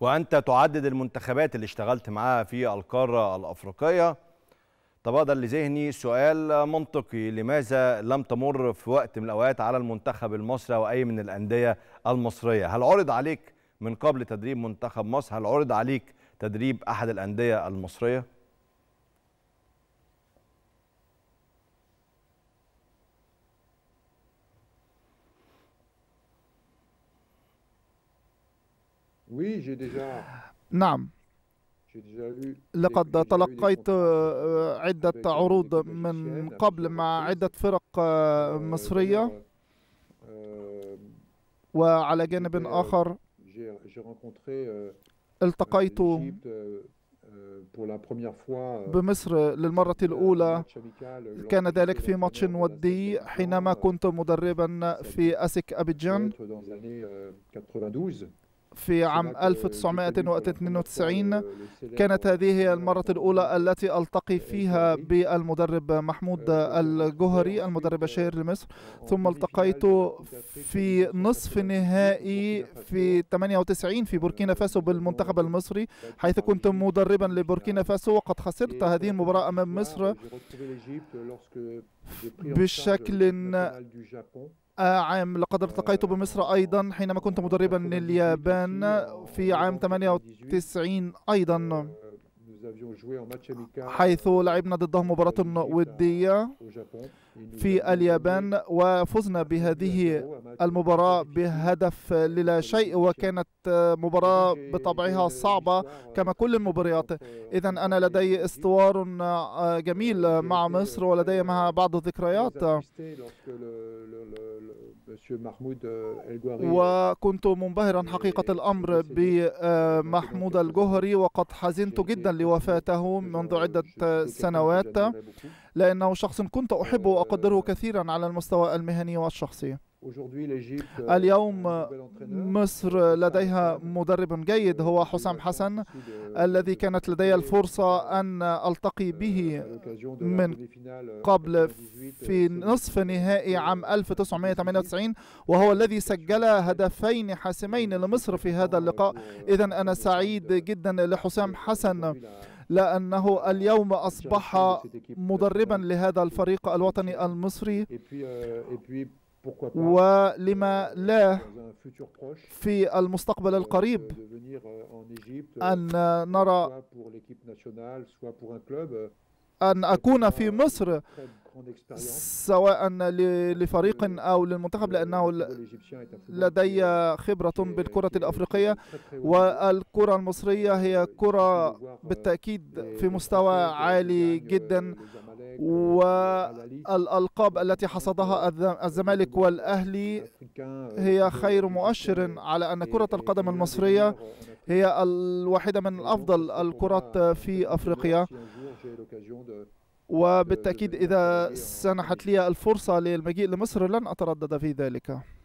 وانت تعدد المنتخبات اللي اشتغلت معاها في القاره الافريقيه تبادر لذهني سؤال منطقي لماذا لم تمر في وقت من الاوقات على المنتخب المصري او اي من الانديه المصريه هل عرض عليك من قبل تدريب منتخب مصر هل عرض عليك تدريب احد الانديه المصريه Oui, j'ai déjà. نعم. لقد تلقيت آه، عدة عروض من قبل مع عدة فرق آه، euh, مصرية euh, وعلى جانب euh, آخر التقيت بمصر للمرة الأولى كان ذلك في ماتش ودي حينما كنت مدربا في أسك أبيجان في عام 1992 كانت هذه هي المرة الأولى التي ألتقي فيها بالمدرب محمود الجوهري المدرب الشهير لمصر ثم التقيت في نصف نهائي في 98 في بوركينا فاسو بالمنتخب المصري حيث كنت مدربا لبوركينا فاسو وقد خسرت هذه المباراة أمام مصر بشكل عام لقد التقيت بمصر أيضا حينما كنت مدربا لليابان في عام 98 أيضا حيث لعبنا ضدهم مباراة ودية في اليابان وفزنا بهذه المباراة بهدف للا شيء وكانت مباراة بطبعها صعبة كما كل المباريات إذا أنا لدي استوار آه، جميل مع مصر ولدي معها بعض الذكريات Euh, وكنت منبهرا حقيقة الأمر بمحمود آه، الجهري وقد حزنت جدا لوفاته منذ عدة سنوات لأنه شخص كنت أحبه euh، وأقدره كثيرا على المستوى المهني والشخصي اليوم euh, مصر لديها مدرب جيد هو حسام حسن الذي كانت لدي الفرصة أن ألتقي به من قبل في نصف نهائي عام 1998 وهو الذي سجل هدفين حاسمين لمصر في هذا اللقاء إذا أنا سعيد جدا لحسام حسن لأنه اليوم أصبح مدربا لهذا الفريق الوطني المصري ولما لا في المستقبل القريب أن نرى أن أكون في مصر سواء لفريق euh, أو للمنتخب لأنه لدي euh, خبرة بالكرة الأفريقية والكرة المصرية هي euh, كرة بالتأكيد في مستوى عالي جدا والألقاب التي حصدها الزمالك والأهلي هي خير مؤشر على أن كرة القدم المصرية هي الواحدة من أفضل الكرات في أفريقيا وبالتأكيد إذا سنحت لي الفرصة للمجيء لمصر لن أتردد في ذلك